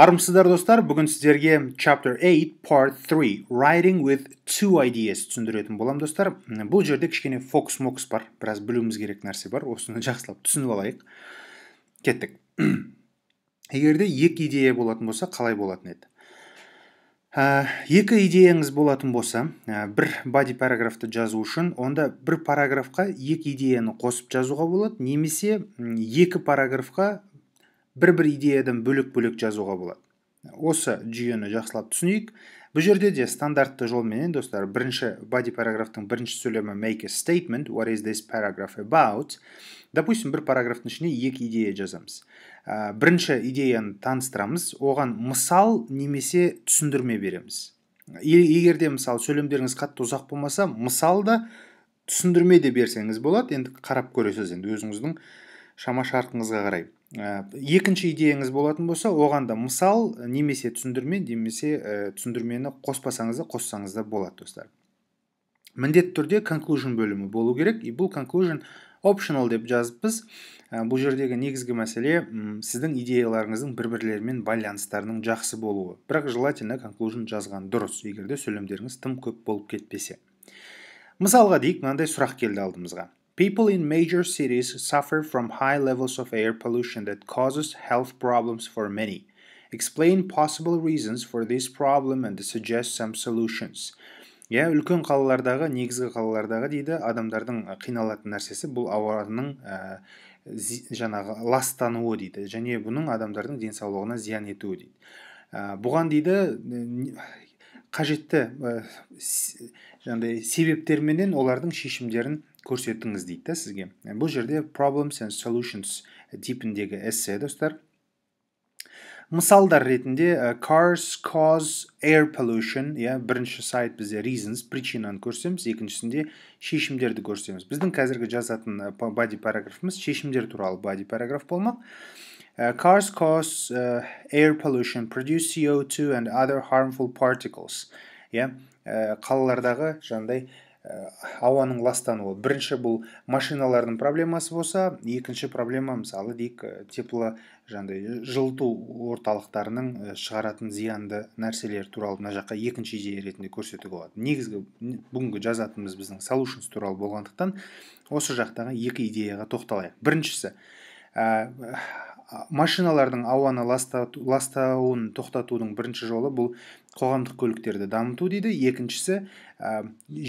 армысыздар достар бүгін сіздерге chapter 8 part 3 writing with two ideas түсіндіретін боламын достар бұл жерде кішкене фокус мокс бар біраз білуіміз керек нәрсе бар осыны жақсылап түсініп алайық кеттік егерде екі идея болатын болса қалай болатын еді ә, екі идеяңыз болатын болса ә, бір бади параграфты жазу үшін онда бір параграфқа екі идеяны қосып жазуға болады немесе екі параграфқа бір бір идеядан бөлек бөлек жазуға болады осы жүйені жақсылап түсінейік бұл жерде де стандартты жолменен достар бірінші бади параграфтың бірінші сөйлемі make a statement what is this paragraph about допустим бір параграфтың ішіне екі идея жазамыз ә, бірінші идеяны таныстырамыз оған мысал немесе түсіндірме береміз егер де мысалы сөйлемдеріңіз қатты ұзақ болмаса мысал да түсіндірме де берсеңіз болады енді қарап көресіз енді өзіңіздің шама шарқыңызға қарай ә, екінші идеяңыз болатын болса оған да мысал немесе түсіндірме немесе ә, түсіндірмені қоспасаңыз да қоссаңыз да болады достар міндетті түрде conclusion бөлімі болу керек и бұл conclusion optional деп жазыппыз ә, э, бұл жердегі негізгі мәселе сіздің идеяларыңыздың бір бірлерімен байланыстарының жақсы болуы бірақ желательно conclusion жазған дұрыс егерде сөйлемдеріңіз тым көп болып кетпесе мысалға дейік мынандай сұрақ келді алдымызға People in major cities suffer from high levels of air pollution that causes health problems for many. Explain possible reasons for this problem and suggest some solutions. иә үлкен қалалардағы негізгі қалалардағы дейді адамдардың қиналатын нәрсесі бұл ауаның ә, жаңағы ластануы дейді және бұның адамдардың денсаулығына зиян етуі дейді ә, бұған дейді қажетті жаңағыдай себептерменен олардың шешімдерін көрсетіңіз дейді да сізге бұл жерде problems and solutions типіндегі эссе достар мысалдар ретінде cars cause air pollution иә бірінші сайт бізде reasons причинаны көрсетеміз екіншісінде шешімдерді көрсетеміз біздің қазіргі жазатын body параграфымыз шешімдер туралы body параграф болмақ cars cause air pollution produce CO2 and other harmful particles иә қалалардағы жаңағыдай ауаның ластануы бірінші бұл машиналардың проблемасы болса екінші проблема мысалы дейік тепло жаңағыдай жылыту орталықтарының шығаратын зиянды нәрселер туралы мына жаққа екінші идея ретінде көрсетуге болады негізгі бүгінгі жазатынымыз біздің solutions туралы болғандықтан осы жақтағы екі идеяға тоқталайық біріншісі ә, машиналардың ауаны ластауын тоқтатудың бірінші жолы бұл қоғамдық көліктерді дамыту дейді екіншісі ә,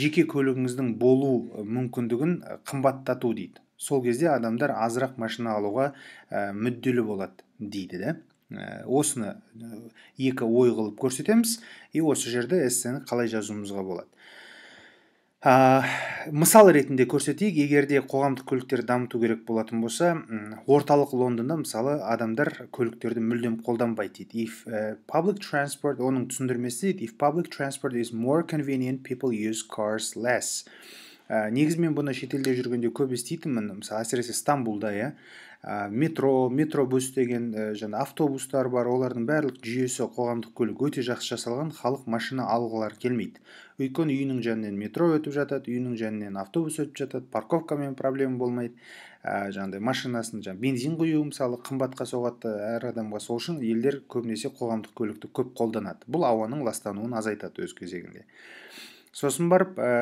жеке көлігіңіздің болу мүмкіндігін қымбаттату дейді сол кезде адамдар азырақ машина алуға ә, мүдделі болады дейді да ә, осыны екі ой қылып көрсетеміз и осы жерде эссені қалай жазуымызға болады ә, мысал ретінде көрсетейік егер де қоғамдық көліктерді дамыту керек болатын болса орталық лондонда мысалы адамдар көліктерді мүлдем қолданбайды дейді if э, public transport оның түсіндірмесі дейді if public transport is more convenient people use cars less ә, негізі мен бұны шетелде жүргенде көп еститінмін мысалы әсіресе стамбулда иә ә, метро метробус деген ә, автобустар бар олардың барлық жүйесі қоғамдық көлік өте жақсы жасалған халық машина алғылары келмейді өйткені үйінің жанынан метро өтіп жатады үйінің жанынан автобус өтіп жатады парковкамен проблема болмайды ә, жаңағыдай машинасын жаңа бензин құю мысалы қымбатқа соғады әр адамға сол үшін елдер көбінесе қоғамдық көлікті көп қолданады бұл ауаның ластануын азайтады өз кезегінде сосын барып ә,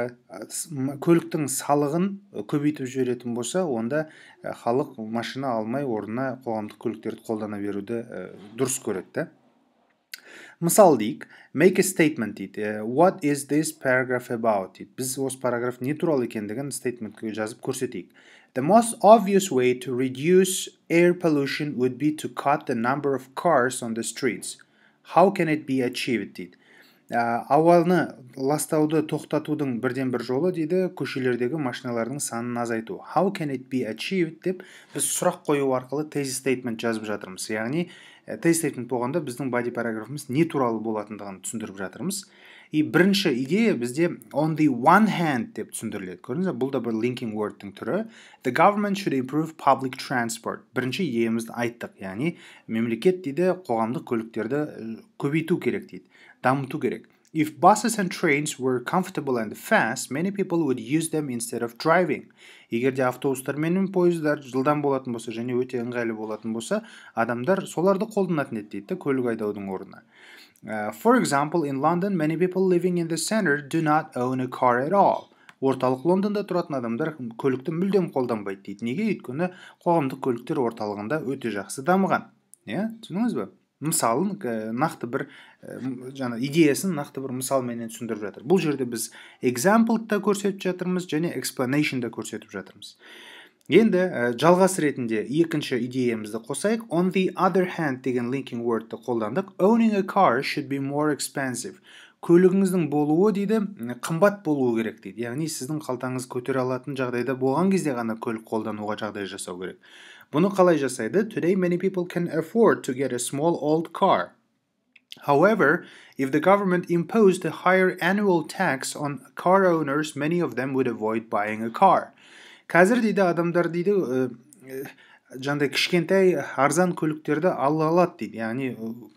көліктің салығын э, көбейтіп жіберетін болса онда э, халық машина алмай орнына қоғамдық көліктерді қолдана беруді ә, дұрыс көреді да мысалы дейік make a statement дейді what is this paragraph about дейді біз осы параграф не туралы екендігін стейтментке жазып көрсетейік the most obvious way to reduce air pollution would be to cut the number of cars on the streets how can it be achieved дейді Ә, ауаны ластауды тоқтатудың бірден бір жолы дейді көшелердегі машиналардың санын азайту how can it be achieved деп біз сұрақ қою арқылы тезис стейтмент жазып жатырмыз яғни тезис ә, стейтмент болғанда біздің бади параграфымыз не туралы болатындығын түсіндіріп жатырмыз и бірінші идея бізде on the one hand деп түсіндіріледі көрдіңіз ба бұл да бір linking wordтың түрі the government should improve public transport бірінші идеямызды айттық яғни мемлекет дейді қоғамдық көліктерді көбейту керек дейді дамыту керек If buses and trains were comfortable and fast, many people would use them instead of driving. Егер автобустар мен пойыздар жылдам болатын болса және өте ыңғайлы болатын болса, адамдар соларды қолданатын еді дейді көлік айдаудың орнына. Uh, for example, in London, many people living in the center do not own a car at all. орталық лондонда тұратын адамдар көлікті мүлдем қолданбайды дейді неге өйткені қоғамдық көліктер орталығында өте жақсы дамыған иә түсіндіңіз бе мысалын ә, э, нақты бір ә, жаңа идеясын нақты бір мысалменен түсіндіріп жатыр бұл жерде біз example да көрсетіп жатырмыз және explanation да көрсетіп жатырмыз енді ә, жалғас ретінде екінші идеямызды қосайық on the other hand деген linking wordті қолдандық owning a car should be more expensive көлігіңіздің болуы дейді қымбат болуы керек дейді яғни сіздің қалтаңыз көтере алатын жағдайда болған кезде ғана көлік қолдануға жағдай жасау керек бұны қалай жасайды today many people can afford to get a small old car However, if the government imposed a higher annual tax on car owners, many of them would avoid buying a car. Қазір дейді адамдар дейді жаңағыдай кішкентай арзан көліктерді ала алады дейді яғни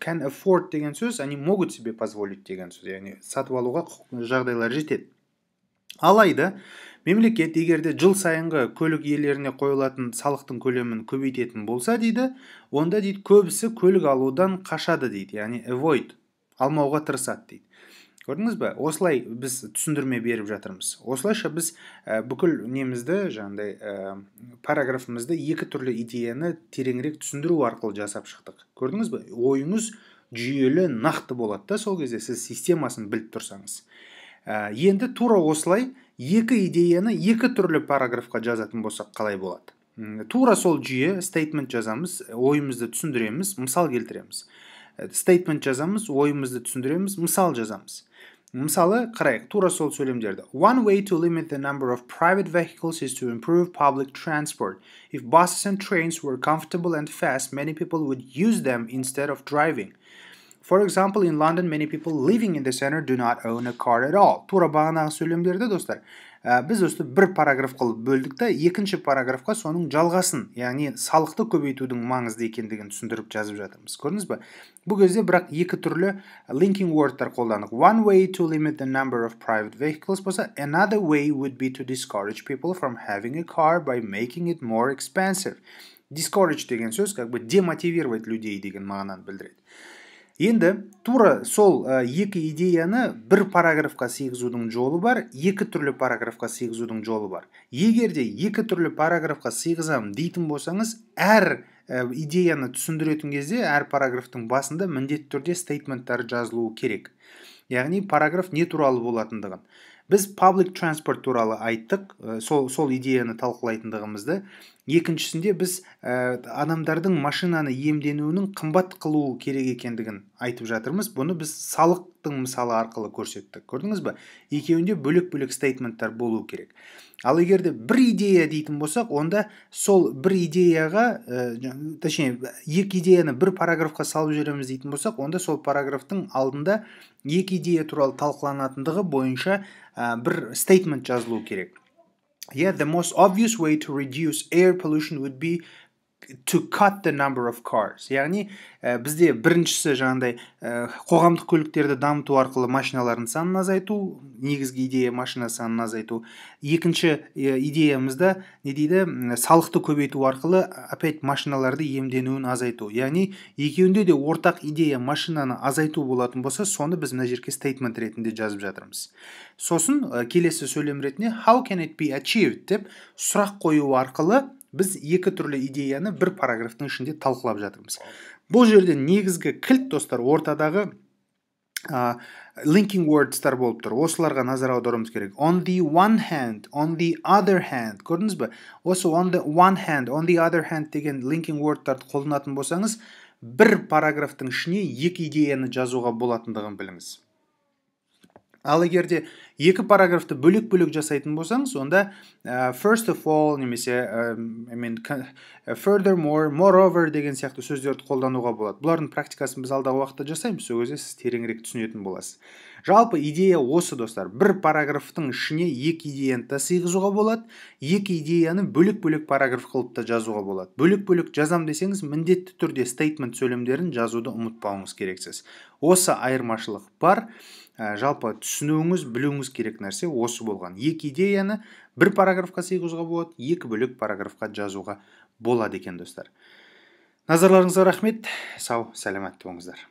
can afford деген сөз они могут себе позволить деген сөз яғни сатып алуға жағдайлар жетеді алайда мемлекет егер де жыл сайынғы көлік иелеріне қойылатын салықтың көлемін көбейтетін болса дейді онда дейді көбісі көлік алудан қашады дейді яғни avoid алмауға тырысады дейді көрдіңіз бе осылай біз түсіндірме беріп жатырмыз осылайша біз ә, бүкіл немізді жаңағыдай ә, э, параграфымызды екі түрлі идеяны тереңірек түсіндіру арқылы жасап шықтық көрдіңіз бе ойыңыз жүйелі нақты болады да сол кезде сіз системасын біліп тұрсаңыз ә, енді тура осылай екі идеяны екі түрлі параграфқа жазатын болсақ қалай болады тура сол жүйе стейтмент жазамыз ойымызды түсіндіреміз мысал келтіреміз statement жазамыз ойымызды түсіндіреміз мысал жазамыз мысалы қарайық тура сол сөйлемдерді one way to limit the number of private vehicles is to improve public transport if buses and trains were comfortable and fast many people would use them instead of driving For example, in London, many people living in the center do not own a car at all. Тура бағанағы сөйлемдерді, достар, ә, біз өстіп бір параграф қылып бөлдік та екінші параграфқа соның жалғасын яғни салықты көбейтудің маңызды екендігін түсіндіріп жазып жатырмыз көрдіңіз ба бұл кезде бірақ екі түрлі linking wordтар қолдандық one way to limit the number of private vehicles болса another way would be to discourage people from having a car by making it more expensive discourage деген сөз как бы демотивировать людей деген мағынаны білдіреді енді тура сол екі идеяны бір параграфқа сыйғызудың жолы бар екі түрлі параграфқа сыйғызудың жолы бар егер де екі түрлі параграфқа сыйғызамын дейтін болсаңыз әр идеяны түсіндіретін кезде әр параграфтың басында міндетті түрде стейтменттар жазылуы керек яғни параграф не туралы болатындығын біз public transport туралы айттық сол сол идеяны талқылайтындығымызды екіншісінде біз ә, адамдардың машинаны иемденуінің қымбат қылуы керек екендігін айтып жатырмыз бұны біз салықтың мысалы арқылы көрсеттік көрдіңіз ба екеуінде бөлек бөлек стейтменттер болу керек ал егер бір идея дейтін болсақ онда сол бір идеяға ә, точнее екі идеяны бір параграфқа салып жібереміз дейтін болсақ онда сол параграфтың алдында екі идея туралы талқыланатындығы бойынша ә, бір стейтмент жазылу керек Yeah, the most obvious way to reduce air pollution would be to cut the number of cars яғни бізде біріншісі жаңағыдай ә, қоғамдық көліктерді дамыту арқылы машиналардың санын азайту негізгі идея машина санын азайту екінші ә, идеямызда не дейді салықты көбейту арқылы опять машиналарды емденуін азайту яғни екеуінде де ортақ идея машинаны азайту болатын болса соны біз мына жерге стейтмент ретінде жазып жатырмыз сосын келесі сөйлем ретінде how can it be achieved деп сұрақ қою арқылы біз екі түрлі идеяны бір параграфтың ішінде талқылап жатырмыз бұл жерде негізгі кілт достар ортадағы ә, linking wordстар болып тұр осыларға назар аударуымыз керек on the one hand on the other hand көрдіңіз ба осы on the one hand on the other hand деген linking wordтарды қолданатын болсаңыз бір параграфтың ішіне екі идеяны жазуға болатындығын біліңіз ал егер екі параграфты бөлек бөлек жасайтын болсаңыз онда ә, first of all немесе ә, I mean, э, furthermore moreover деген сияқты сөздерді қолдануға болады бұлардың практикасын біз алдағы уақытта жасаймыз сол кезде сіз тереңірек түсінетін боласыз жалпы идея осы достар бір параграфтың ішіне екі идеяны да сыйғызуға болады екі идеяны бөлек бөлек параграф қылып та жазуға болады бөлек бөлек жазам десеңіз міндетті түрде стейтмент сөйлемдерін жазуды ұмытпауыңыз керексіз осы айырмашылық бар ә, жалпы түсінуіңіз білуіңіз керек нәрсе осы болған екі идеяны бір параграфқа сыйғызуға болады екі бөлек параграфқа жазуға болады екен достар назарларыңызға рахмет сау сәлематты болыңыздар